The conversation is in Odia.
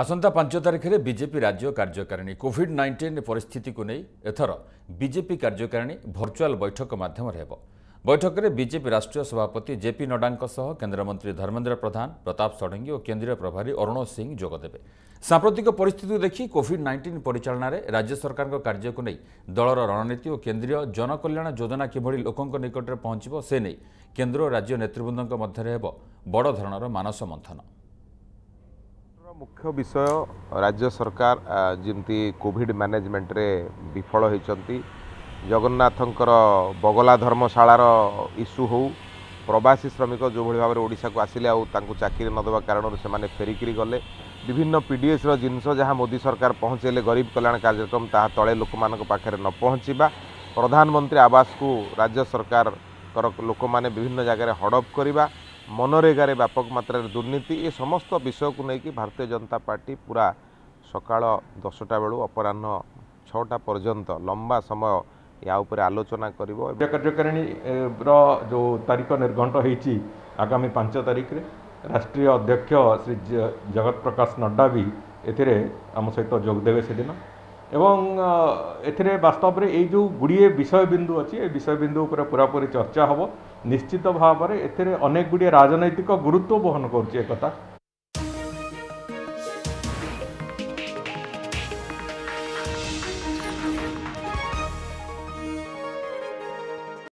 ଆସନ୍ତା ପାଞ୍ଚ ତାରିଖରେ ବିଜେପି ରାଜ୍ୟ କାର୍ଯ୍ୟକାରିଣୀ କୋଭିଡ୍ ନାଇଣ୍ଟିନ୍ ପରିସ୍ଥିତିକୁ ନେଇ ଏଥର ବିଜେପି କାର୍ଯ୍ୟକାରିଣୀ ଭର୍ଚୁଆଲ୍ ବୈଠକ ମାଧ୍ୟମରେ ହେବ ବୈଠକରେ ବିଜେପି ରାଷ୍ଟ୍ରୀୟ ସଭାପତି ଜେପି ନଡ୍ଡାଙ୍କ ସହ କେନ୍ଦ୍ରମନ୍ତ୍ରୀ ଧର୍ମେନ୍ଦ୍ର ପ୍ରଧାନ ପ୍ରତାପ ଷଡ଼ଙ୍ଗୀ ଓ କେନ୍ଦ୍ରୀୟ ପ୍ରଭାରୀ ଅରୁଣ ସିଂ ଯୋଗଦେବେ ସାମ୍ପ୍ରତିକ ପରିସ୍ଥିତିକୁ ଦେଖି କୋଭିଡ୍ ନାଇଷ୍ଟିନ୍ ପରିଚାଳନାରେ ରାଜ୍ୟ ସରକାରଙ୍କ କାର୍ଯ୍ୟକୁ ନେଇ ଦଳର ରଣନୀତି ଓ କେନ୍ଦ୍ରୀୟ ଜନକଲ୍ୟାଣ ଯୋଜନା କିଭଳି ଲୋକଙ୍କ ନିକଟରେ ପହଞ୍ଚିବ ସେ ନେଇ କେନ୍ଦ୍ର ଓ ରାଜ୍ୟ ନେତୃବୃନ୍ଦଙ୍କ ମଧ୍ୟରେ ହେବ ବଡ଼ ଧରଣର ମାନସ ମନ୍ଥନ ମୁଖ୍ୟ ବିଷୟ ରାଜ୍ୟ ସରକାର ଯେମିତି କୋଭିଡ଼ ମ୍ୟାନେଜମେଣ୍ଟରେ ବିଫଳ ହୋଇଛନ୍ତି ଜଗନ୍ନାଥଙ୍କର ବଗଲା ଧର୍ମଶାଳାର ଇସ୍ୟୁ ହେଉ ପ୍ରବାସୀ ଶ୍ରମିକ ଯେଉଁଭଳି ଭାବରେ ଓଡ଼ିଶାକୁ ଆସିଲେ ଆଉ ତାଙ୍କୁ ଚାକିରି ନ ଦେବା କାରଣରୁ ସେମାନେ ଫେରିକିରି ଗଲେ ବିଭିନ୍ନ ପି ଡି ଏସ୍ର ଜିନିଷ ଯାହା ମୋଦି ସରକାର ପହଞ୍ଚାଇଲେ ଗରିବ କଲ୍ୟାଣ କାର୍ଯ୍ୟକ୍ରମ ତାହା ତଳେ ଲୋକମାନଙ୍କ ପାଖରେ ନ ପହଞ୍ଚିବା ପ୍ରଧାନମନ୍ତ୍ରୀ ଆବାସକୁ ରାଜ୍ୟ ସରକାରଙ୍କର ଲୋକମାନେ ବିଭିନ୍ନ ଜାଗାରେ ହଡ଼ପ କରିବା ମନରେଗାରେ ବ୍ୟାପକ ମାତ୍ରାରେ ଦୁର୍ନୀତି ଏ ସମସ୍ତ ବିଷୟକୁ ନେଇକି ଭାରତୀୟ ଜନତା ପାର୍ଟି ପୁରା ସକାଳ ଦଶଟା ବେଳୁ ଅପରାହ୍ନ ଛଅଟା ପର୍ଯ୍ୟନ୍ତ ଲମ୍ବା ସମୟ ଏହା ଉପରେ ଆଲୋଚନା କରିବ କାର୍ଯ୍ୟକାରିଣୀର ଯେଉଁ ତାରିଖ ନିର୍ଘଣ୍ଟ ହୋଇଛି ଆଗାମୀ ପାଞ୍ଚ ତାରିଖରେ ରାଷ୍ଟ୍ରୀୟ ଅଧ୍ୟକ୍ଷ ଶ୍ରୀ ଜଗତ ପ୍ରକାଶ ନଡ୍ଡା ବି ଏଥିରେ ଆମ ସହିତ ଯୋଗଦେବେ ସେଦିନ ଏବଂ ଏଥିରେ ବାସ୍ତବରେ ଏଇ ଯେଉଁ ଗୁଡ଼ିଏ ବିଷୟବିନ୍ଦୁ ଅଛି ଏ ବିଷୟବିନ୍ଦୁ ଉପରେ ପୁରାପୁରି ଚର୍ଚ୍ଚା ହେବ ନିଶ୍ଚିତ ଭାବରେ ଏଥିରେ ଅନେକ ଗୁଡ଼ିଏ ରାଜନୈତିକ ଗୁରୁତ୍ୱ ବହନ କରୁଛି ଏ କଥା